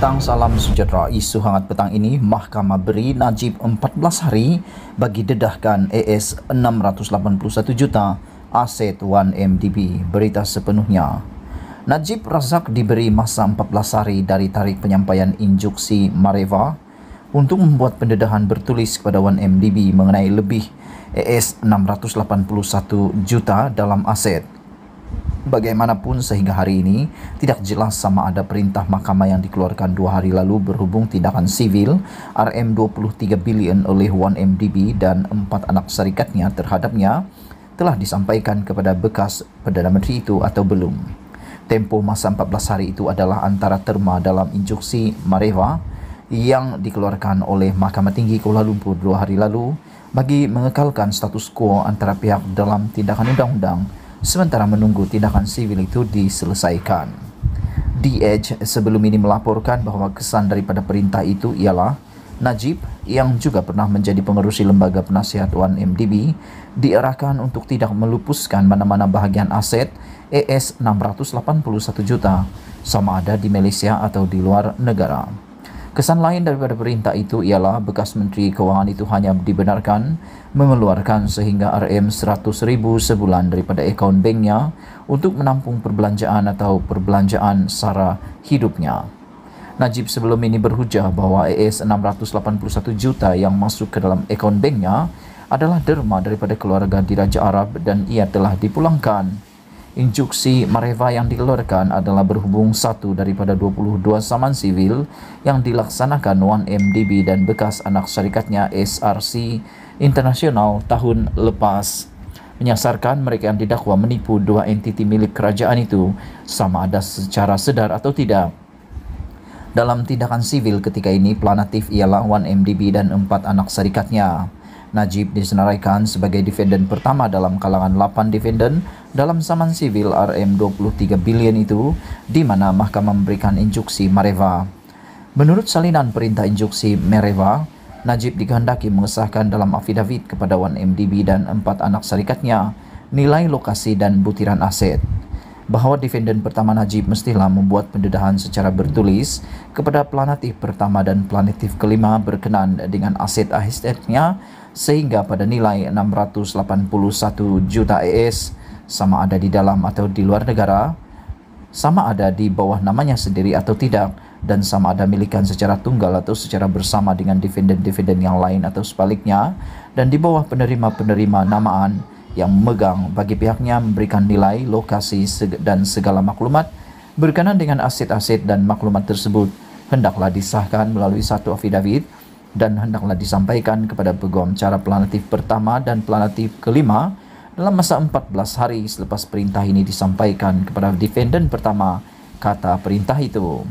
petang, salam sejahtera. Isu hangat petang ini, mahkamah beri Najib 14 hari bagi dedahkan AS 681 juta aset 1MDB. Berita sepenuhnya. Najib Razak diberi masa 14 hari dari tarik penyampaian injuksi Mareva untuk membuat pendedahan bertulis kepada 1MDB mengenai lebih AS 681 juta dalam aset. Bagaimanapun sehingga hari ini tidak jelas sama ada perintah mahkamah yang dikeluarkan dua hari lalu berhubung tindakan sivil RM 23 billion oleh 1MDB dan empat anak serikatnya terhadapnya telah disampaikan kepada bekas Perdana Menteri itu atau belum. Tempo masa 14 hari itu adalah antara terma dalam instruksi Mareva yang dikeluarkan oleh Mahkamah Tinggi Kuala Lumpur dua hari lalu bagi mengekalkan status quo antara pihak dalam tindakan undang-undang sementara menunggu tindakan sivil itu diselesaikan. Edge sebelum ini melaporkan bahwa kesan daripada perintah itu ialah Najib yang juga pernah menjadi pengerusi lembaga penasihat 1MDB diarahkan untuk tidak melupuskan mana-mana bahagian aset ES 681 juta sama ada di Malaysia atau di luar negara. Kesan lain daripada perintah itu ialah bekas Menteri Kewangan itu hanya dibenarkan mengeluarkan sehingga RM100,000 sebulan daripada akaun banknya untuk menampung perbelanjaan atau perbelanjaan sara hidupnya. Najib sebelum ini berhujah bahawa AS 681 juta yang masuk ke dalam akaun banknya adalah derma daripada keluarga diraja Arab dan ia telah dipulangkan. Injuksi Mareva yang dikeluarkan adalah berhubung satu daripada 22 saman sivil yang dilaksanakan 1MDB dan bekas anak syarikatnya SRC Internasional tahun lepas menyasarkan mereka yang didakwa menipu dua entiti milik kerajaan itu sama ada secara sedar atau tidak. Dalam tindakan sivil ketika ini, planatif ialah 1MDB dan empat anak syarikatnya. Najib disenaraikan sebagai dividen pertama dalam kalangan 8 dividen dalam saman sivil RM 23 billion itu, di mana mahkamah memberikan injuksi Mareva. Menurut salinan perintah injuksi Mareva, Najib dikehendaki mengesahkan dalam afidavit kepada 1MDB dan empat anak syarikatnya nilai lokasi dan butiran aset bahwa dividen pertama Najib mestilah membuat pendedahan secara bertulis kepada planatif pertama dan planatif kelima berkenaan dengan aset-asetnya sehingga pada nilai 681 juta ES sama ada di dalam atau di luar negara sama ada di bawah namanya sendiri atau tidak dan sama ada milikan secara tunggal atau secara bersama dengan dividen-dividen yang lain atau sebaliknya dan di bawah penerima-penerima namaan yang memegang bagi pihaknya memberikan nilai, lokasi, dan segala maklumat berkenaan dengan aset-aset dan maklumat tersebut hendaklah disahkan melalui satu afidavit dan hendaklah disampaikan kepada peguam cara planatif pertama dan planatif kelima dalam masa 14 hari selepas perintah ini disampaikan kepada defendant pertama kata perintah itu.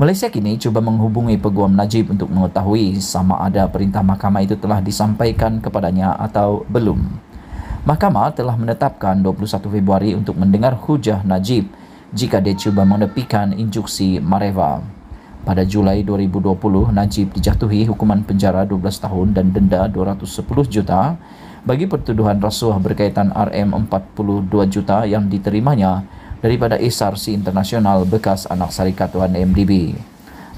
Malaysia kini cuba menghubungi peguam Najib untuk mengetahui sama ada perintah mahkamah itu telah disampaikan kepadanya atau belum. Mahkamah telah menetapkan 21 Februari untuk mendengar hujah Najib jika dia cuba menepikan injuksi Mareva. Pada Julai 2020, Najib dijatuhi hukuman penjara 12 tahun dan denda 210 juta bagi pertuduhan rasuah berkaitan RM42 juta yang diterimanya daripada SRC Internasional bekas anak syarikat Tuan MDB.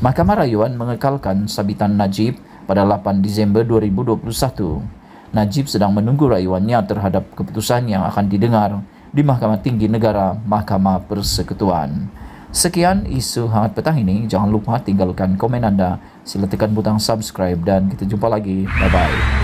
Mahkamah Rayuan mengekalkan sabitan Najib pada 8 Disember 2021. Najib sedang menunggu rayuannya terhadap keputusan yang akan didengar di Mahkamah Tinggi Negara Mahkamah Persekutuan. Sekian isu hangat petang ini. Jangan lupa tinggalkan komen anda. Sila tekan butang subscribe dan kita jumpa lagi. Bye-bye.